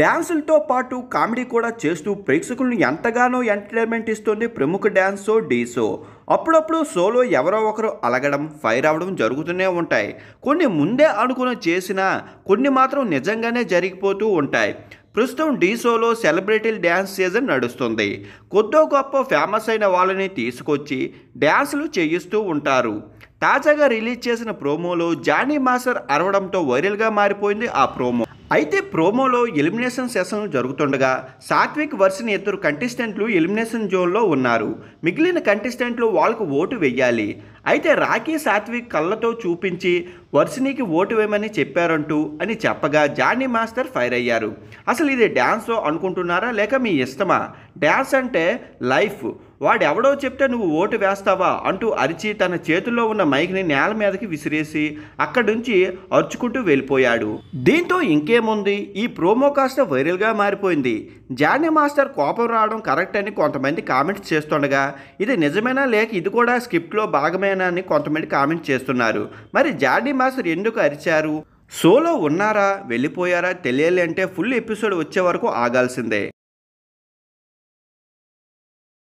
డ్యాన్సులతో పాటు కామెడీ కూడా చేస్తూ ప్రేక్షకులను ఎంతగానో ఎంటర్టైన్మెంట్ ఇస్తుంది ప్రముఖ డ్యాన్స్ షో డీ షో అప్పుడప్పుడు షోలో ఎవరో ఒకరు అలగడం ఫైర్ అవ్వడం జరుగుతూనే ఉంటాయి కొన్ని ముందే అనుకుని చేసినా కొన్ని మాత్రం నిజంగానే జరిగిపోతూ ఉంటాయి ప్రస్తుతం డీ షోలో సెలబ్రిటీ డ్యాన్స్ సీజన్ నడుస్తుంది కొద్దో గొప్ప ఫేమస్ అయిన వాళ్ళని తీసుకొచ్చి డ్యాన్సులు చేయిస్తూ ఉంటారు తాజాగా రిలీజ్ చేసిన ప్రోమోలో జానీ మాస్టర్ అరవడంతో వైరల్గా మారిపోయింది ఆ ప్రోమో అయితే ప్రోమోలో ఎలిమినేషన్ సెషన్ జరుగుతుండగా సాత్విక్ వర్సిన ఇద్దరు కంటెస్టెంట్లు ఎలిమినేషన్ జోన్లో ఉన్నారు మిగిలిన కంటెస్టెంట్లు వాళ్ళకు ఓటు వెయ్యాలి అయితే రాఖీ సాత్విక్ కళ్ళతో చూపించి వర్సినీకి ఓటు వేయమని చెప్పారంటూ అని చెప్పగా జానీ మాస్టర్ ఫైర్ అయ్యారు అసలు ఇది డ్యాన్సో అనుకుంటున్నారా లేక మీ ఇష్టమా డ్యాన్స్ అంటే లైఫ్ వాడెవడో చెప్తే నువ్వు ఓటు వేస్తావా అంటూ అరిచి తన చేతుల్లో ఉన్న మైక్ని నేల మీదకి విసిరేసి అక్కడి నుంచి అరుచుకుంటూ వెళ్ళిపోయాడు దీంతో ఇంకేం ఏముంది ఈ ప్రోమో కాస్త వైరల్గా మారిపోయింది జానీ మాస్టర్ కోపం రావడం కరెక్ట్ అని కొంతమంది కామెంట్స్ చేస్తుండగా ఇది నిజమేనా లేక ఇది కూడా స్క్రిప్ట్లో భాగమేనా అని కొంతమంది కామెంట్ చేస్తున్నారు మరి జానీ మాస్టర్ ఎందుకు అరిచారు సోలో ఉన్నారా వెళ్ళిపోయారా తెలియాలి అంటే ఫుల్ ఎపిసోడ్ వచ్చే వరకు ఆగాల్సిందే